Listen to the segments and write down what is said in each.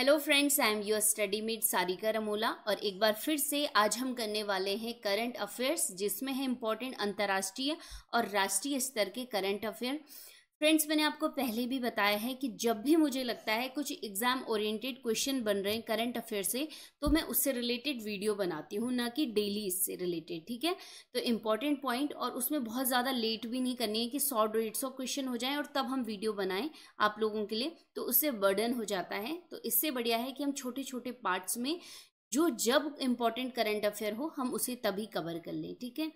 hello friends I am your study meet Sarika Ramola और एक बार फिर से आज हम करने वाले हैं करंट अफेयर्स जिसमें है इम्पोर्टेंट अंतर्राष्ट्रीय और राष्ट्रीय स्तर के करंट अफेयर फ्रेंड्स मैंने आपको पहले भी बताया है कि जब भी मुझे लगता है कुछ एग्जाम ओरिएंटेड क्वेश्चन बन रहे हैं करंट अफेयर से तो मैं उससे रिलेटेड वीडियो बनाती हूँ ना कि डेली इससे रिलेटेड ठीक है तो इम्पॉर्टेंट पॉइंट और उसमें बहुत ज़्यादा लेट भी नहीं करनी है कि सौ डेढ़ सौ क्वेश्चन हो जाए और तब हम वीडियो बनाएं आप लोगों के लिए तो उससे बर्डन हो जाता है तो इससे बढ़िया है कि हम छोटे छोटे पार्ट्स में जो जब इम्पॉर्टेंट करंट अफेयर हो हम उसे तभी कवर कर लें ठीक है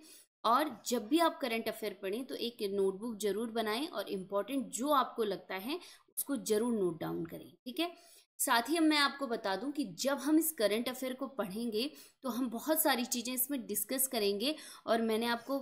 और जब भी आप करंट अफेयर पढ़ें तो एक नोटबुक जरूर बनाएं और इम्पॉर्टेंट जो आपको लगता है उसको जरूर नोट डाउन करें ठीक है साथ ही अब मैं आपको बता दूं कि जब हम इस करंट अफेयर को पढ़ेंगे तो हम बहुत सारी चीज़ें इसमें डिस्कस करेंगे और मैंने आपको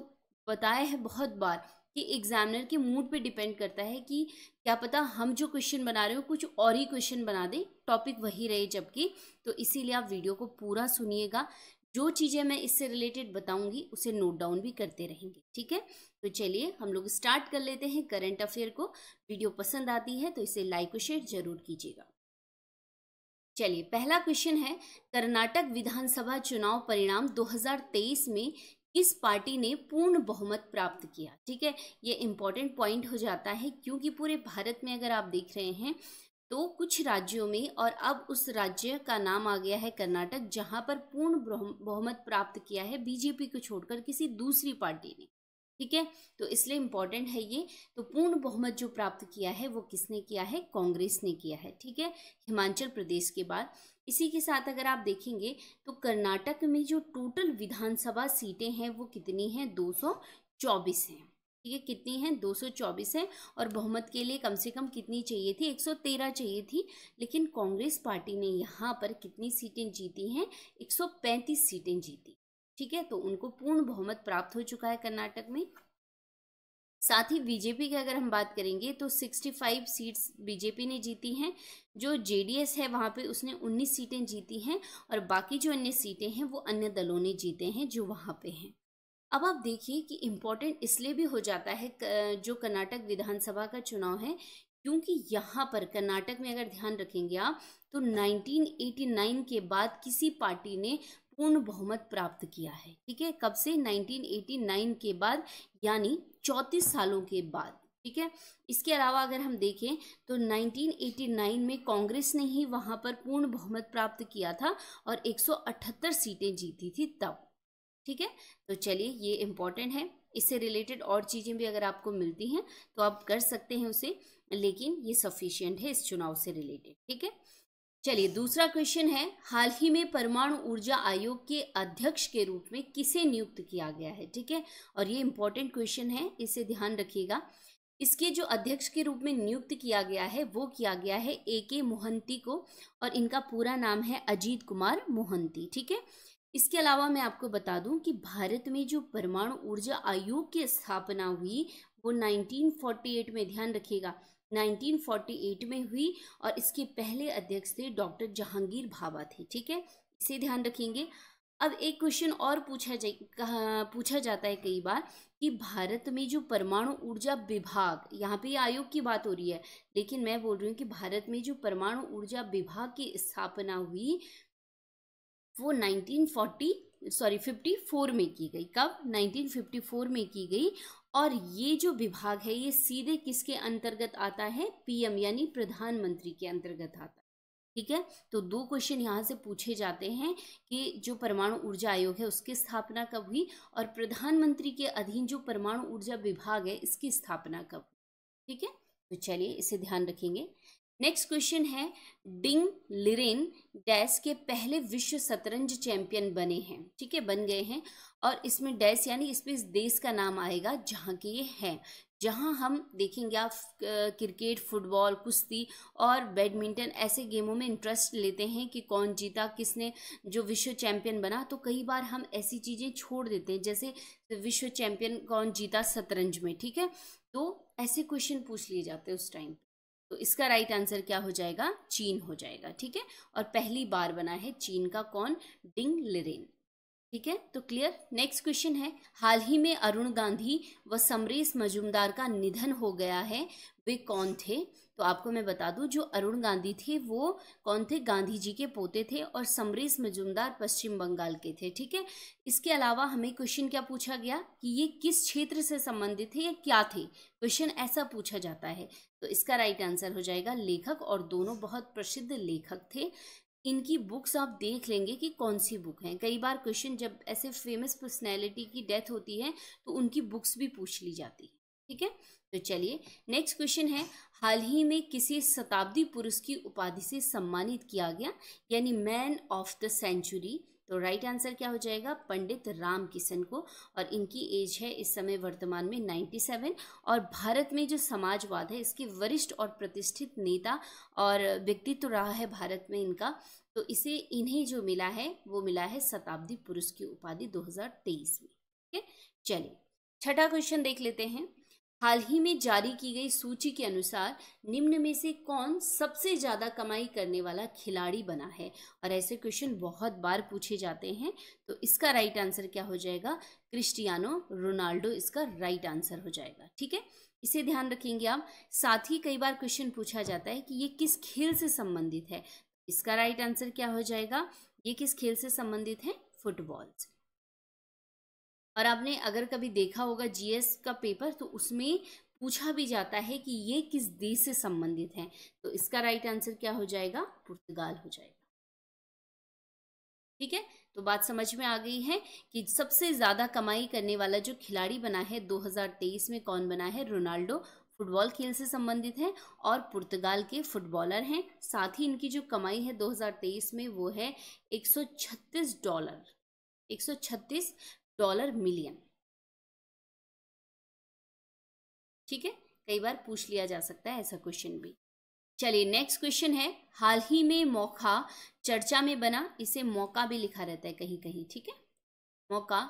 बताया है बहुत बार कि एग्जामिनर के मूड पे डिपेंड करता है कि क्या पता हम जो क्वेश्चन बना रहे हो कुछ और ही क्वेश्चन बना दें टॉपिक वही रहे जबकि तो इसीलिए आप वीडियो को पूरा सुनिएगा जो चीज़ें मैं इससे रिलेटेड बताऊंगी उसे नोट डाउन भी करते रहेंगे ठीक है तो चलिए हम लोग स्टार्ट कर लेते हैं करंट अफेयर को वीडियो पसंद आती है तो इसे लाइक और शेयर जरूर कीजिएगा चलिए पहला क्वेश्चन है कर्नाटक विधानसभा चुनाव परिणाम 2023 में किस पार्टी ने पूर्ण बहुमत प्राप्त किया ठीक है ये इंपॉर्टेंट पॉइंट हो जाता है क्योंकि पूरे भारत में अगर आप देख रहे हैं तो कुछ राज्यों में और अब उस राज्य का नाम आ गया है कर्नाटक जहां पर पूर्ण बहुमत प्राप्त किया है बीजेपी को छोड़कर किसी दूसरी पार्टी ने ठीक है तो इसलिए इम्पॉर्टेंट है ये तो पूर्ण बहुमत जो प्राप्त किया है वो किसने किया है कांग्रेस ने किया है ठीक है हिमाचल प्रदेश के बाद इसी के साथ अगर आप देखेंगे तो कर्नाटक में जो टोटल विधानसभा सीटें हैं वो कितनी हैं चौबीस हैं ये कितनी है 224 है और बहुमत के लिए कम से कम कितनी चाहिए थी 113 चाहिए थी लेकिन कांग्रेस पार्टी ने यहाँ पर कितनी सीटें जीती हैं 135 सीटें जीती ठीक है तो उनको पूर्ण बहुमत प्राप्त हो चुका है कर्नाटक में साथ ही बीजेपी की अगर हम बात करेंगे तो 65 सीट्स बीजेपी ने जीती हैं जो जेडीएस है वहाँ पे उसने 19 सीटें जीती हैं और बाकी जो अन्य सीटें हैं वो अन्य दलों ने जीते हैं जो वहाँ पे हैं अब आप देखिए कि इम्पोर्टेंट इसलिए भी हो जाता है जो कर्नाटक विधानसभा का चुनाव है क्योंकि यहाँ पर कर्नाटक में अगर ध्यान रखेंगे आप तो 1989 के बाद किसी पार्टी ने पूर्ण बहुमत प्राप्त किया है ठीक है कब से 1989 के बाद यानी 34 सालों के बाद ठीक है इसके अलावा अगर हम देखें तो 1989 में कांग्रेस ने ही वहाँ पर पूर्ण बहुमत प्राप्त किया था और 178 सीटें जीती थी तब ठीक है तो चलिए ये इम्पॉर्टेंट है इससे रिलेटेड और चीज़ें भी अगर आपको मिलती हैं तो आप कर सकते हैं उसे लेकिन ये सफिशियंट है इस चुनाव से रिलेटेड ठीक है चलिए दूसरा क्वेश्चन है हाल ही में परमाणु ऊर्जा आयोग के अध्यक्ष के रूप में किसे नियुक्त किया गया है ठीक है और ये इम्पोर्टेंट क्वेश्चन है इसे ध्यान रखिएगा इसके जो अध्यक्ष के रूप में नियुक्त किया गया है वो किया गया है ए के मोहंती को और इनका पूरा नाम है अजीत कुमार मोहंती ठीक है इसके अलावा मैं आपको बता दूं कि भारत में जो परमाणु ऊर्जा आयोग की स्थापना हुई वो 1948 में ध्यान रखिएगा 1948 में हुई और इसके पहले अध्यक्ष थे डॉक्टर जहांगीर भाभा थे ठीक है इसे ध्यान रखेंगे अब एक क्वेश्चन और पूछा जाए पूछा जाता है कई बार कि भारत में जो परमाणु ऊर्जा विभाग यहाँ पे आयोग की बात हो रही है लेकिन मैं बोल रही हूँ कि भारत में जो परमाणु ऊर्जा विभाग की स्थापना हुई वो 1940 सॉरी 54 में की गई कब 1954 में की गई और ये जो विभाग है ये सीधे किसके अंतर्गत आता है पीएम यानी प्रधानमंत्री के अंतर्गत आता है ठीक है तो दो क्वेश्चन यहाँ से पूछे जाते हैं कि जो परमाणु ऊर्जा आयोग है उसकी स्थापना कब हुई और प्रधानमंत्री के अधीन जो परमाणु ऊर्जा विभाग है इसकी स्थापना कब ठीक है तो चलिए इसे ध्यान रखेंगे नेक्स्ट क्वेश्चन है डिंग लिरेन डैस के पहले विश्व शतरंज चैंपियन बने हैं ठीक है बन गए हैं और इसमें डैस यानी इसमें इस देश का नाम आएगा जहाँ की ये है जहाँ हम देखेंगे आप क्रिकेट फुटबॉल कुश्ती और बैडमिंटन ऐसे गेमों में इंटरेस्ट लेते हैं कि कौन जीता किसने जो विश्व चैंपियन बना तो कई बार हम ऐसी चीज़ें छोड़ देते हैं जैसे विश्व चैंपियन कौन जीता शतरंज में ठीक है तो ऐसे क्वेश्चन पूछ लिए जाते हैं उस टाइम तो इसका राइट आंसर क्या हो जाएगा चीन हो जाएगा ठीक है और पहली बार बना है चीन का कौन डिंग लिरेन ठीक है तो क्लियर नेक्स्ट क्वेश्चन है हाल ही में अरुण गांधी व समरेश मजुमदार का निधन हो गया है वे कौन थे तो आपको मैं बता दूं जो अरुण गांधी थे वो कौन थे गांधी जी के पोते थे और समरेश मजुमदार पश्चिम बंगाल के थे ठीक है इसके अलावा हमें क्वेश्चन क्या पूछा गया कि ये किस क्षेत्र से संबंधित थे या क्या थे क्वेश्चन ऐसा पूछा जाता है तो इसका राइट आंसर हो जाएगा लेखक और दोनों बहुत प्रसिद्ध लेखक थे इनकी बुक्स आप देख लेंगे कि कौन सी बुक हैं कई बार क्वेश्चन जब ऐसे फेमस पर्सनैलिटी की डेथ होती है तो उनकी बुक्स भी पूछ ली जाती है ठीक है तो चलिए नेक्स्ट क्वेश्चन है हाल ही में किसी शताब्दी पुरुष की उपाधि से सम्मानित किया गया यानी मैन ऑफ द सेंचुरी तो राइट आंसर क्या हो जाएगा पंडित राम किशन को और इनकी एज है इस समय वर्तमान में 97 और भारत में जो समाजवाद है इसके वरिष्ठ और प्रतिष्ठित नेता और व्यक्तित्व रहा है भारत में इनका तो इसे इन्हें जो मिला है वो मिला है शताब्दी पुरुष की उपाधि दो में ठीक है चलिए छठा क्वेश्चन देख लेते हैं हाल ही में जारी की गई सूची के अनुसार निम्न में से कौन सबसे ज़्यादा कमाई करने वाला खिलाड़ी बना है और ऐसे क्वेश्चन बहुत बार पूछे जाते हैं तो इसका राइट आंसर क्या हो जाएगा क्रिस्टियानो रोनाल्डो इसका राइट आंसर हो जाएगा ठीक है इसे ध्यान रखेंगे आप साथ ही कई बार क्वेश्चन पूछा जाता है कि ये किस खेल से संबंधित है इसका राइट आंसर क्या हो जाएगा ये किस खेल से संबंधित है फुटबॉल और आपने अगर कभी देखा होगा जीएस का पेपर तो उसमें पूछा भी जाता है कि ये किस देश से संबंधित है तो इसका राइट आंसर क्या हो जाएगा पुर्तगाल हो जाएगा ठीक है तो बात समझ में आ गई है कि सबसे ज़्यादा कमाई करने वाला जो खिलाड़ी बना है 2023 में कौन बना है रोनाल्डो फुटबॉल खेल से संबंधित है और पुर्तगाल के फुटबॉलर हैं साथ ही इनकी जो कमाई है 2023 में वो है 136 डॉलर 136 डॉलर मिलियन ठीक है कई बार पूछ लिया जा सकता है ऐसा क्वेश्चन भी चलिए नेक्स्ट क्वेश्चन है हाल ही में मौका चर्चा में बना इसे मौका भी लिखा रहता है कहीं कहीं ठीक है मौका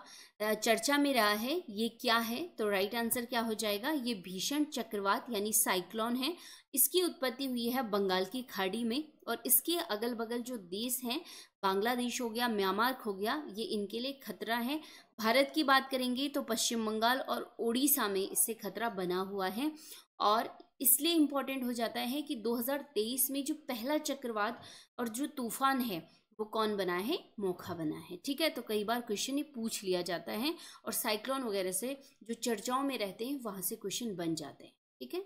चर्चा में रहा है ये क्या है तो राइट आंसर क्या हो जाएगा ये भीषण चक्रवात यानी साइक्लोन है इसकी उत्पत्ति हुई है बंगाल की खाड़ी में और इसके अगल बगल जो देश हैं बांग्लादेश हो गया म्यांमार हो गया ये इनके लिए खतरा है भारत की बात करेंगे तो पश्चिम बंगाल और ओडिशा में इससे खतरा बना हुआ है और इसलिए इम्पॉर्टेंट हो जाता है कि 2023 में जो पहला चक्रवात और जो तूफान है वो कौन बना है मोखा बना है ठीक है तो कई बार क्वेश्चन ही पूछ लिया जाता है और साइक्लोन वगैरह से जो चर्चाओं में रहते हैं वहां से क्वेश्चन बन जाते हैं ठीक है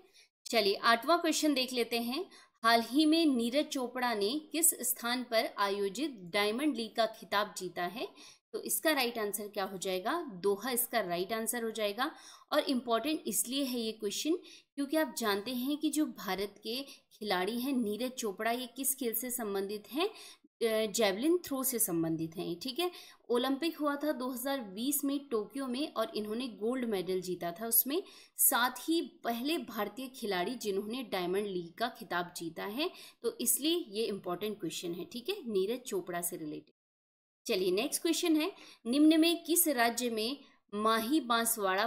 चलिए आठवां क्वेश्चन देख लेते हैं हाल ही में नीरज चोपड़ा ने किस स्थान पर आयोजित डायमंड लीग का खिताब जीता है तो इसका राइट आंसर क्या हो जाएगा दोहा इसका राइट आंसर हो जाएगा और इम्पॉर्टेंट इसलिए है ये क्वेश्चन क्योंकि आप जानते हैं कि जो भारत के खिलाड़ी हैं नीरज चोपड़ा ये किस खेल से संबंधित हैं जेवलिन थ्रो से संबंधित हैं ठीक है ओलंपिक हुआ था 2020 में टोक्यो में और इन्होंने गोल्ड मेडल जीता था उसमें साथ ही पहले भारतीय खिलाड़ी जिन्होंने डायमंड लीग का खिताब जीता है तो इसलिए ये इंपॉर्टेंट क्वेश्चन है ठीक है नीरज चोपड़ा से रिलेटेड चलिए नेक्स्ट क्वेश्चन है निम्न में किस राज्य में माही बांसवाड़ा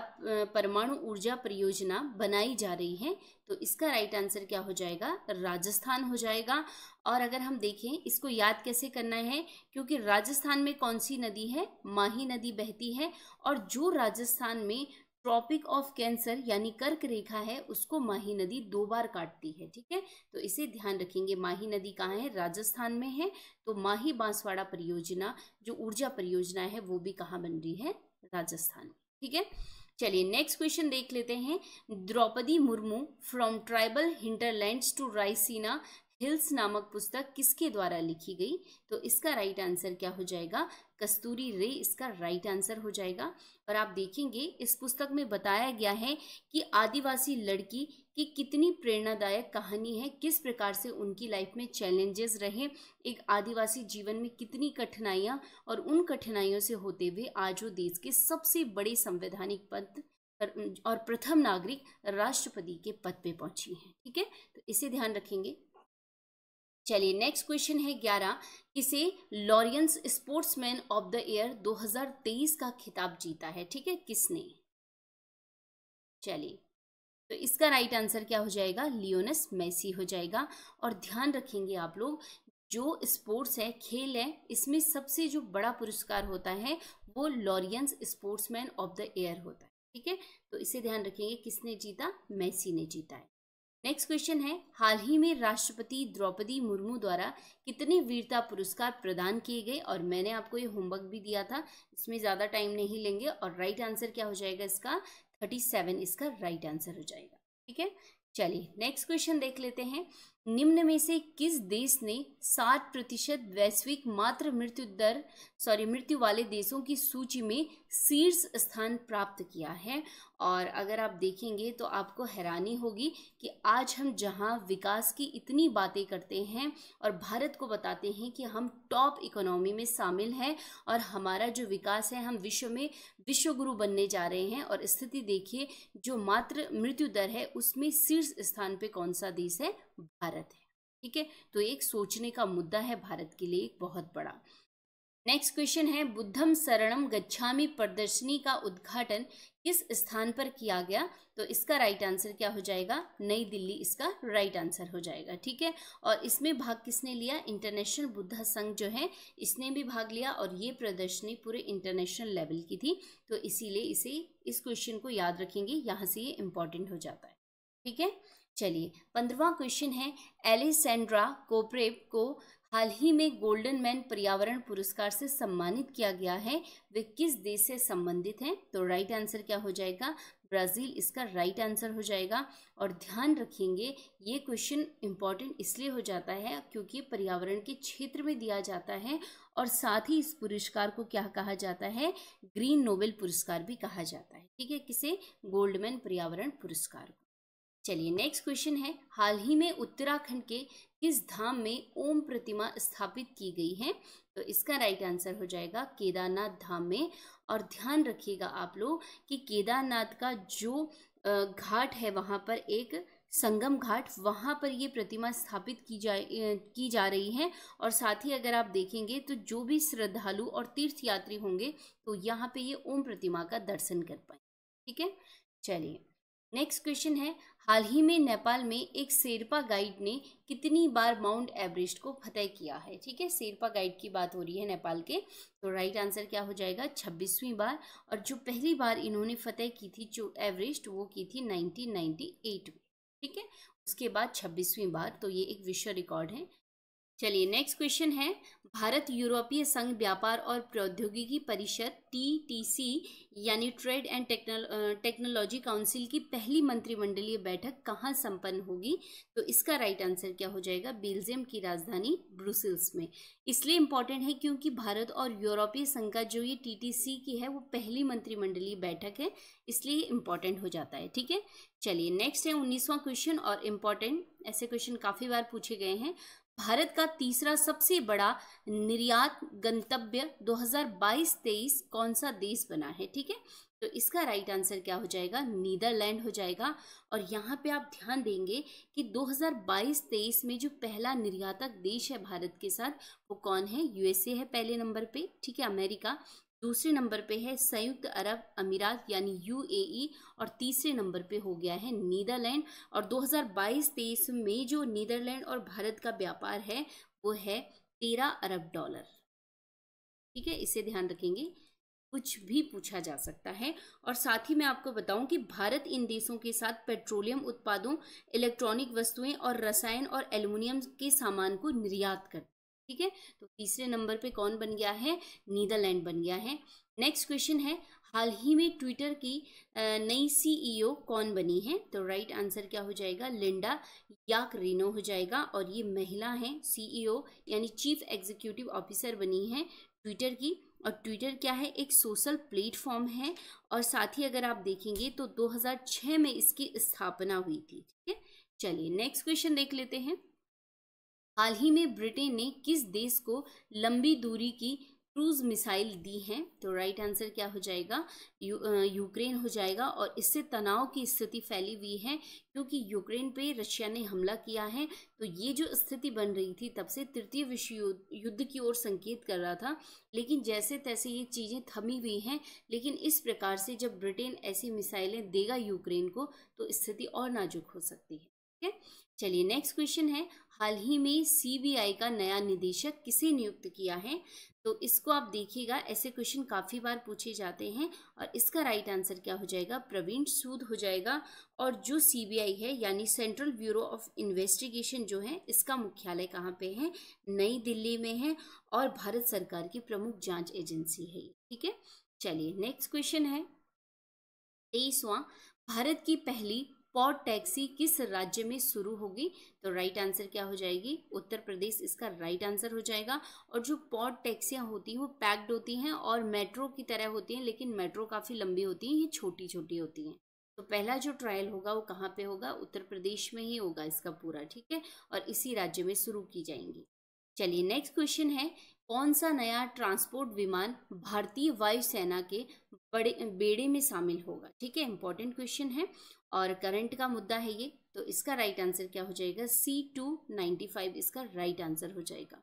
परमाणु ऊर्जा परियोजना बनाई जा रही है तो इसका राइट आंसर क्या हो जाएगा राजस्थान हो जाएगा और अगर हम देखें इसको याद कैसे करना है क्योंकि राजस्थान में कौन सी नदी है माही नदी बहती है और जो राजस्थान में ट्रॉपिक ऑफ कैंसर यानी कर्क रेखा है उसको माही नदी दो बार काटती है ठीक है तो इसे ध्यान रखेंगे माही नदी कहाँ है राजस्थान में है तो माही बांसवाड़ा परियोजना जो ऊर्जा परियोजना है वो भी कहाँ बन रही है राजस्थान ठीक है चलिए नेक्स्ट क्वेश्चन देख लेते हैं Droupadi Murmu from tribal hinterlands to Raisina Hills नामक पुस्तक किसके द्वारा लिखी गई तो इसका राइट आंसर क्या हो जाएगा कस्तूरी रे इसका राइट आंसर हो जाएगा और आप देखेंगे इस पुस्तक में बताया गया है कि आदिवासी लड़की की कितनी प्रेरणादायक कहानी है किस प्रकार से उनकी लाइफ में चैलेंजेस रहे एक आदिवासी जीवन में कितनी कठिनाइयाँ और उन कठिनाइयों से होते हुए आज वो देश के सबसे बड़े संवैधानिक पद और प्रथम नागरिक राष्ट्रपति के पद पे पहुंची है ठीक है तो इसे ध्यान रखेंगे चलिए नेक्स्ट क्वेश्चन है ग्यारह किसे Laureus sportsman of the year 2023 का खिताब जीता है ठीक है किसने चलिए तो इसका राइट आंसर क्या हो जाएगा लियोनस मेसी हो जाएगा और ध्यान रखेंगे आप लोग जो स्पोर्ट्स है खेल है इसमें सबसे जो बड़ा पुरस्कार होता है वो Laureus sportsman of the year होता है ठीक है तो इसे ध्यान रखेंगे किसने जीता मैसी ने जीता है नेक्स्ट क्वेश्चन है हाल ही में राष्ट्रपति द्रौपदी मुर्मू द्वारा कितने वीरता पुरस्कार प्रदान किए गए और मैंने आपको ये होमवर्क भी दिया था इसमें ज़्यादा टाइम नहीं लेंगे और राइट आंसर क्या हो जाएगा इसका थर्टी सेवन इसका राइट आंसर हो जाएगा ठीक है चलिए नेक्स्ट क्वेश्चन देख लेते हैं निम्न में से किस देश ने 60 प्रतिशत वैश्विक मात्र मृत्यु दर सॉरी मृत्यु वाले देशों की सूची में शीर्ष स्थान प्राप्त किया है और अगर आप देखेंगे तो आपको हैरानी होगी कि आज हम जहां विकास की इतनी बातें करते हैं और भारत को बताते हैं कि हम टॉप इकोनॉमी में शामिल हैं और हमारा जो विकास है हम विश्व में विश्व गुरु बनने जा रहे हैं और स्थिति देखिए जो मात्र मृत्यु दर है उसमें शीर्ष स्थान पर कौन सा देश है भारत है ठीक है तो एक सोचने का मुद्दा है भारत के लिए एक बहुत बड़ा नेक्स्ट क्वेश्चन है बुद्धम शरणम गच्छामी प्रदर्शनी का उद्घाटन किस स्थान पर किया गया तो इसका राइट आंसर क्या हो जाएगा नई दिल्ली इसका राइट आंसर हो जाएगा ठीक है और इसमें भाग किसने लिया इंटरनेशनल बुद्धा संघ जो है इसने भी भाग लिया और ये प्रदर्शनी पूरे इंटरनेशनल लेवल की थी तो इसीलिए इसे इस क्वेश्चन को याद रखेंगे यहाँ से ये इंपॉर्टेंट हो जाता है ठीक है चलिए पंद्रवा क्वेश्चन है एलिसेंड्रा कोपरेप को हाल ही में गोल्डन मैन पर्यावरण पुरस्कार से सम्मानित किया गया है वे किस देश से संबंधित हैं तो राइट आंसर क्या हो जाएगा ब्राज़ील इसका राइट आंसर हो जाएगा और ध्यान रखेंगे ये क्वेश्चन इम्पॉर्टेंट इसलिए हो जाता है क्योंकि पर्यावरण के क्षेत्र में दिया जाता है और साथ ही इस पुरस्कार को क्या कहा जाता है ग्रीन नोबेल पुरस्कार भी कहा जाता है ठीक है किसे गोल्डमैन पर्यावरण पुरस्कार को चलिए नेक्स्ट क्वेश्चन है हाल ही में उत्तराखंड के किस धाम में ओम प्रतिमा स्थापित की गई है तो इसका राइट आंसर हो जाएगा केदारनाथ धाम में और ध्यान रखिएगा आप लोग कि केदारनाथ का जो घाट है वहाँ पर एक संगम घाट वहाँ पर ये प्रतिमा स्थापित की जा की जा रही है और साथ ही अगर आप देखेंगे तो जो भी श्रद्धालु और तीर्थ यात्री होंगे तो यहाँ पे ये ओम प्रतिमा का दर्शन कर पाए ठीक है चलिए नेक्स्ट क्वेश्चन है हाल ही में नेपाल में एक शेरपा गाइड ने कितनी बार माउंट एवरेस्ट को फतेह किया है ठीक है शेरपा गाइड की बात हो रही है नेपाल के तो राइट आंसर क्या हो जाएगा छब्बीसवीं बार और जो पहली बार इन्होंने फतेह की थी जो एवरेस्ट वो की थी 1998 में ठीक है उसके बाद छब्बीसवीं बार तो ये एक विश्व रिकॉर्ड है चलिए नेक्स्ट क्वेश्चन है भारत यूरोपीय संघ व्यापार और प्रौद्योगिकी परिषद टीटीसी यानी ट्रेड एंड टेक्नोलॉजी काउंसिल की पहली मंत्रिमंडलीय बैठक कहाँ संपन्न होगी तो इसका राइट आंसर क्या हो जाएगा बेल्जियम की राजधानी ब्रुसेल्स में इसलिए इम्पॉर्टेंट है क्योंकि भारत और यूरोपीय संघ का जो ये सी की है वो पहली मंत्रिमंडलीय बैठक है इसलिए इम्पॉर्टेंट हो जाता है ठीक है चलिए नेक्स्ट है उन्नीसवां क्वेश्चन और इम्पॉर्टेंट ऐसे क्वेश्चन काफ़ी बार पूछे गए हैं भारत का तीसरा सबसे बड़ा निर्यात गंतव्य 2022-23 कौन सा देश बना है ठीक है तो इसका राइट आंसर क्या हो जाएगा नीदरलैंड हो जाएगा और यहाँ पे आप ध्यान देंगे कि 2022-23 में जो पहला निर्यातक देश है भारत के साथ वो कौन है यूएसए है पहले नंबर पे ठीक है अमेरिका दूसरे नंबर पे है संयुक्त अरब अमीरात यानी यूएई और तीसरे नंबर पे हो गया है नीदरलैंड और 2022-23 में जो नीदरलैंड और भारत का व्यापार है वो है तेरह अरब डॉलर ठीक है इसे ध्यान रखेंगे कुछ भी पूछा जा सकता है और साथ ही मैं आपको बताऊं कि भारत इन देशों के साथ पेट्रोलियम उत्पादों इलेक्ट्रॉनिक वस्तुएं और रसायन और एल्युमिनियम के सामान को निर्यात करता है ठीक है तो तीसरे नंबर पे कौन बन गया है नीदरलैंड बन गया है नेक्स्ट क्वेश्चन है हाल ही में ट्विटर की नई सीईओ e कौन बनी है तो राइट right आंसर क्या हो जाएगा लिंडा याक रेनो हो जाएगा और ये महिला है सीईओ e यानी चीफ एग्जीक्यूटिव ऑफिसर बनी है ट्विटर की और ट्विटर क्या है एक सोशल प्लेटफॉर्म है और साथ ही अगर आप देखेंगे तो 2006 में इसकी स्थापना हुई थी ठीक है चलिए नेक्स्ट क्वेश्चन देख लेते हैं हाल ही में ब्रिटेन ने किस देश को लंबी दूरी की क्रूज मिसाइल दी हैं तो राइट आंसर क्या हो जाएगा यू, यूक्रेन हो जाएगा और इससे तनाव की स्थिति फैली हुई है क्योंकि यूक्रेन पे रशिया ने हमला किया है तो ये जो स्थिति बन रही थी तब से तृतीय विश्व युद्ध की ओर संकेत कर रहा था लेकिन जैसे तैसे ये चीज़ें थमी हुई हैं लेकिन इस प्रकार से जब ब्रिटेन ऐसी मिसाइलें देगा यूक्रेन को तो स्थिति और नाजुक हो सकती है ठीक है चलिए नेक्स्ट क्वेश्चन है हाल ही में सीबीआई का नया निदेशक किसे नियुक्त किया है तो इसको आप देखिएगा ऐसे क्वेश्चन काफ़ी बार पूछे जाते हैं और इसका राइट आंसर क्या हो जाएगा प्रवीण सूद हो जाएगा और जो सीबीआई है यानी सेंट्रल ब्यूरो ऑफ इन्वेस्टिगेशन जो है इसका मुख्यालय कहाँ पे है नई दिल्ली में है और भारत सरकार की प्रमुख जांच एजेंसी है ठीक है चलिए नेक्स्ट क्वेश्चन है तेईसवा भारत की पहली पॉड टैक्सी किस राज्य में शुरू होगी तो राइट आंसर क्या हो जाएगी उत्तर प्रदेश इसका राइट आंसर हो जाएगा और जो पॉड टैक्सियाँ होती हैं वो पैक्ड होती हैं और मेट्रो की तरह होती हैं लेकिन मेट्रो काफ़ी लंबी होती हैं ये छोटी छोटी होती हैं तो पहला जो ट्रायल होगा वो कहाँ पे होगा उत्तर प्रदेश में ही होगा इसका पूरा ठीक है और इसी राज्य में शुरू की जाएंगी चलिए नेक्स्ट क्वेश्चन है कौन सा नया ट्रांसपोर्ट विमान भारतीय वायुसेना के बड़े बेड़े में शामिल होगा ठीक है इंपॉर्टेंट क्वेश्चन है और करंट का मुद्दा है ये तो इसका राइट आंसर क्या हो जाएगा सी टू नाइन्टी फाइव इसका राइट आंसर हो जाएगा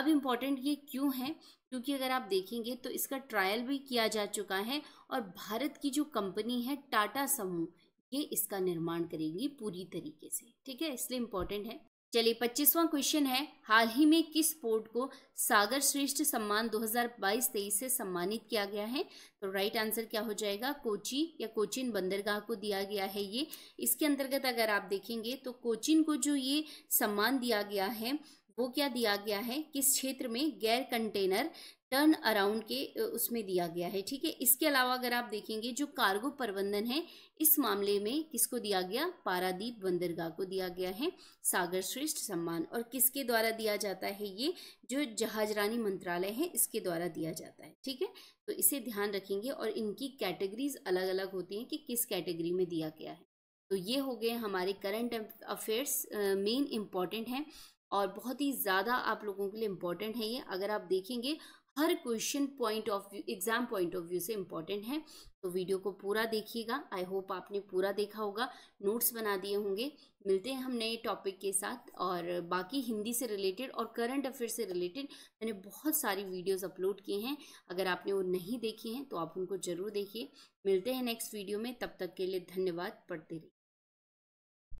अब इम्पॉर्टेंट ये क्यों है क्योंकि अगर आप देखेंगे तो इसका ट्रायल भी किया जा चुका है और भारत की जो कंपनी है टाटा समूह ये इसका निर्माण करेगी पूरी तरीके से ठीक है इसलिए इम्पॉर्टेंट है चलिए पच्चीसवां क्वेश्चन है हाल ही में किस पोर्ट को सागर श्रेष्ठ सम्मान 2022-23 से सम्मानित किया गया है तो राइट आंसर क्या हो जाएगा कोची या कोचिन बंदरगाह को दिया गया है ये इसके अंतर्गत अगर आप देखेंगे तो कोचिन को जो ये सम्मान दिया गया है वो क्या दिया गया है किस क्षेत्र में गैर कंटेनर टर्न अराउंड के उसमें दिया गया है ठीक है इसके अलावा अगर आप देखेंगे जो कार्गो प्रबंधन है इस मामले में किसको दिया गया पारादीप बंदरगाह को दिया गया है सागर श्रेष्ठ सम्मान और किसके द्वारा दिया जाता है ये जो जहाजरानी मंत्रालय है इसके द्वारा दिया जाता है ठीक है तो इसे ध्यान रखेंगे और इनकी कैटेगरीज अलग अलग होती हैं कि किस कैटेगरी में दिया गया है तो ये हो गए हमारे करंट अफेयर्स मेन इम्पॉर्टेंट हैं और बहुत ही ज़्यादा आप लोगों के लिए इम्पॉर्टेंट है ये अगर आप देखेंगे हर question point of view exam point of view से इम्पॉर्टेंट है तो वीडियो को पूरा देखिएगा आई होप आपने पूरा देखा होगा नोट्स बना दिए होंगे मिलते हैं हम नए टॉपिक के साथ और बाकी हिंदी से रिलेटेड और करंट अफेयर से रिलेटेड मैंने बहुत सारी वीडियोस अपलोड किए हैं अगर आपने वो नहीं देखी हैं तो आप उनको ज़रूर देखिए मिलते हैं नेक्स्ट वीडियो में तब तक के लिए धन्यवाद पढ़ते रहिए